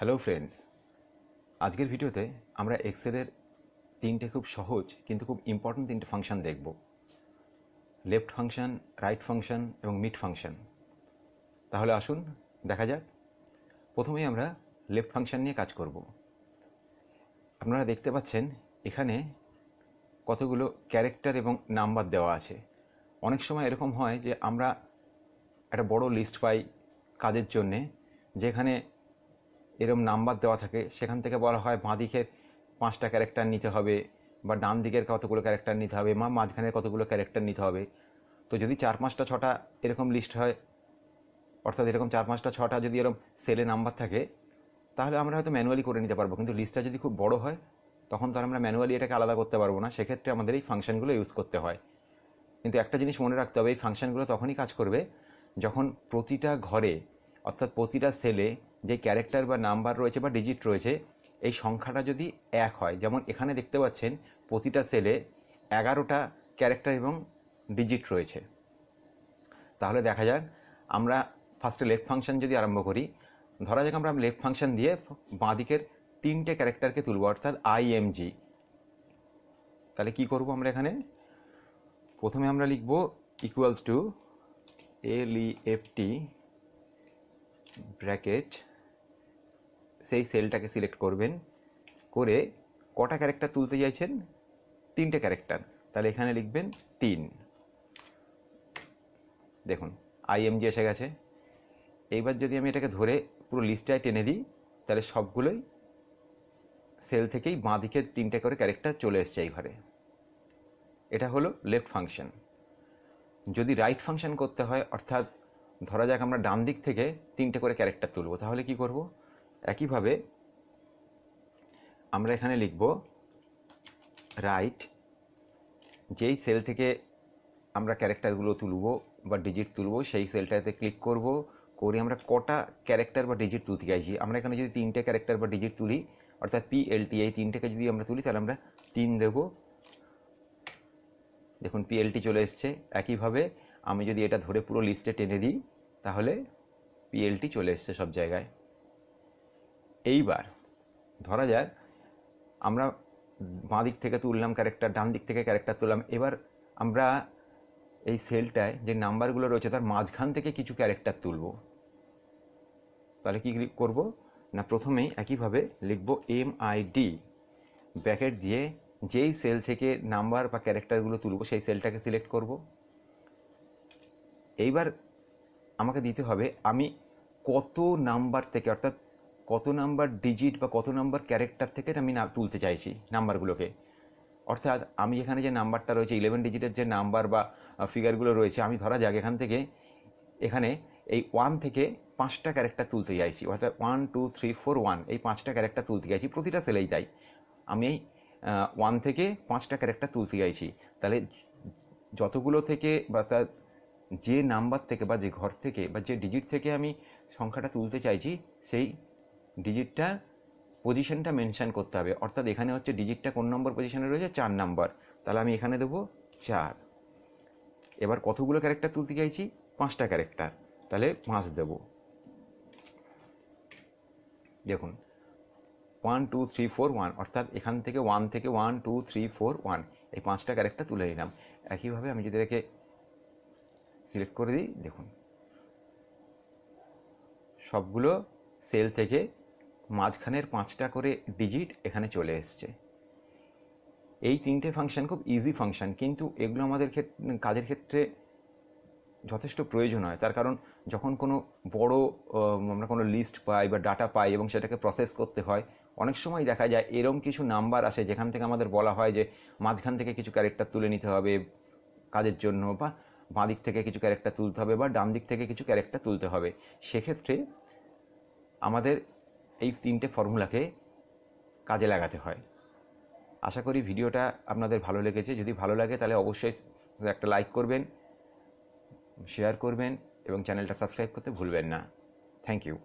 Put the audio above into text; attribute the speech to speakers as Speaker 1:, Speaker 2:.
Speaker 1: hello friends আজকের ভিডিওতে আমরা এক্সেলের তিনটে খুব সহজ কিন্তু খুব ইম্পর্ট্যান্ট তিনটে ফাংশান দেখব লেফট ফাংশান রাইট ফাংশান এবং মিড ফাংশান তাহলে আসুন দেখা যাক প্রথমেই আমরা লেফট ফাংশান নিয়ে কাজ করব আপনারা দেখতে পাচ্ছেন এখানে কতগুলো ক্যারেক্টার এবং নাম্বার দেওয়া আছে অনেক সময় এরকম হয় যে আমরা একটা বড় লিস্ট পাই কাজের জন্যে যেখানে এরম নাম্বার দেওয়া থাকে সেখান থেকে বলা হয় বাঁ দিকের পাঁচটা ক্যারেক্টার নিতে হবে বা ডান দিকের কতগুলো ক্যারেক্টার নিতে হবে বা মাঝখানের কতগুলো ক্যারেক্টার নিতে হবে তো যদি চার পাঁচটা ছটা এরকম লিস্ট হয় অর্থাৎ এরকম চার পাঁচটা ছটা যদি এরকম সেলে নাম্বার থাকে তাহলে আমরা হয়তো ম্যানুয়ালি করে নিতে পারবো কিন্তু লিস্টটা যদি খুব বড় হয় তখন তো আমরা ম্যানুয়ালি এটাকে আলাদা করতে পারবো না সেক্ষেত্রে আমাদের এই ফাংশনগুলো ইউজ করতে হয় কিন্তু একটা জিনিস মনে রাখতে হবে এই ফাংশনগুলো তখনই কাজ করবে যখন প্রতিটা ঘরে অর্থাৎ প্রতিটা সেলে যে ক্যারেক্টার বা নাম্বার রয়েছে বা ডিজিট রয়েছে এই সংখ্যাটা যদি এক হয় যেমন এখানে দেখতে পাচ্ছেন প্রতিটা সেলে এগারোটা ক্যারেক্টার এবং ডিজিট রয়েছে তাহলে দেখা যাক আমরা ফার্স্টে লেফট ফাংশন যদি আরম্ভ করি ধরা যাক আমরা লেফট ফাংশন দিয়ে বাঁ দিকের তিনটে ক্যারেক্টারকে তুলব অর্থাৎ আইএমজি তাহলে কি করব আমরা এখানে প্রথমে আমরা লিখব equals to L E bracket সেই সেলটাকে সিলেক্ট করবেন করে কটা ক্যারেক্টার তুলতে চাইছেন তিনটে ক্যারেক্টার তাহলে এখানে লিখবেন তিন দেখুন আইএমজি এসে গেছে এইবার যদি আমি এটাকে ধরে পুরো লিস্টটায় টেনে দিই তাহলে সবগুলোই সেল থেকেই বাঁ দিকের তিনটে করে ক্যারেক্টার চলে এসছে এই ঘরে এটা হলো লেফট ফাংশন যদি রাইট ফাংশন করতে হয় অর্থাৎ ধরা যাক আমরা ডান দিক থেকে তিনটে করে ক্যারেক্টার তুলব তাহলে কি করব একইভাবে আমরা এখানে লিখব রাইট যেই সেল থেকে আমরা ক্যারেক্টারগুলো তুলব বা ডিজিট তুলব সেই সেলটাতে ক্লিক করব করে আমরা কটা ক্যারেক্টার বা ডিজিট তুলতে চাইছি আমরা এখানে যদি তিনটে ক্যারেক্টার বা ডিজিট তুলি অর্থাৎ পি এল টি এই তিনটেকে যদি আমরা তুলি তাহলে আমরা তিন দেব দেখুন পিএলটি চলে এসছে একইভাবে আমি যদি এটা ধরে পুরো লিস্টে টেনে দিই তাহলে পিএলটি চলে এসছে সব জায়গায় এইবার ধরা যাক আমরা বাঁ দিক থেকে তুললাম ক্যারেক্টার ডান দিক থেকে ক্যারেক্টার তুললাম এবার আমরা এই সেলটায় যে নাম্বারগুলো রয়েছে তার মাঝখান থেকে কিছু ক্যারেক্টার তুলব তাহলে কী করব না প্রথমেই একইভাবে লিখব এম আই ডি ব্যাকেট দিয়ে যেই সেল থেকে নাম্বার বা ক্যারেক্টারগুলো তুলব সেই সেলটাকে সিলেক্ট করব এইবার আমাকে দিতে হবে আমি কত নাম্বার থেকে অর্থাৎ কত নাম্বার ডিজিট বা কত নাম্বার ক্যারেক্টার থেকে আমি না তুলতে চাইছি নাম্বারগুলোকে অর্থাৎ আমি এখানে যে নাম্বারটা রয়েছে ইলেভেন ডিজিটের যে নাম্বার বা ফিগারগুলো রয়েছে আমি ধরা যাক এখান থেকে এখানে এই ওয়ান থেকে পাঁচটা ক্যারেক্টার তুলতে চাইছি অর্থাৎ one two three four one এই পাঁচটা ক্যারেক্টার তুলতে চাইছি প্রতিটা সেলেই তাই আমি ওয়ান থেকে পাঁচটা ক্যারেক্টার তুলতে চাইছি তাহলে যতগুলো থেকে বা তার যে নাম্বার থেকে বা যে ঘর থেকে বা যে ডিজিট থেকে আমি সংখ্যাটা তুলতে চাইছি সেই ডিজিটটা পজিশনটা মেনশান করতে হবে অর্থাৎ এখানে হচ্ছে ডিজিটটা কোন নম্বর পজিশনে রয়েছে চার নম্বর তাহলে আমি এখানে দেবো চার এবার কতগুলো ক্যারেক্টার তুলতে চাইছি পাঁচটা ক্যারেক্টার তাহলে পাঁচ দেব দেখুন one two three four one অর্থাৎ এখান থেকে ওয়ান থেকে one two three four one এই পাঁচটা ক্যারেক্টার তুলে নিলাম একইভাবে আমি যদি এটাকে সিলেক্ট করে দিই দেখুন সবগুলো সেল থেকে মাঝখানের পাঁচটা করে ডিজিট এখানে চলে এসছে এই তিনটে ফাংশান খুব ইজি ফাংশান কিন্তু এগুলো আমাদের ক্ষেত্রে কাজের ক্ষেত্রে যথেষ্ট প্রয়োজন হয় তার কারণ যখন কোনো বড় আমরা কোনো লিস্ট পাই বা ডাটা পাই এবং সেটাকে প্রসেস করতে হয় অনেক সময় দেখা যায় এরম কিছু নাম্বার আসে যেখান থেকে আমাদের বলা হয় যে মাঝখান থেকে কিছু ক্যারেক্টার তুলে নিতে হবে কাজের জন্য বা বাঁ দিক থেকে কিছু ক্যারেক্টার তুলতে হবে বা ডান দিক থেকে কিছু ক্যারেক্টার তুলতে হবে সেক্ষেত্রে আমাদের এই তিনটে ফর্মুলাকে কাজে লাগাতে হয় আশা করি ভিডিওটা আপনাদের ভালো লেগেছে যদি ভালো লাগে তাহলে অবশ্যই একটা লাইক করবেন শেয়ার করবেন এবং চ্যানেলটা সাবস্ক্রাইব করতে ভুলবেন না থ্যাংক ইউ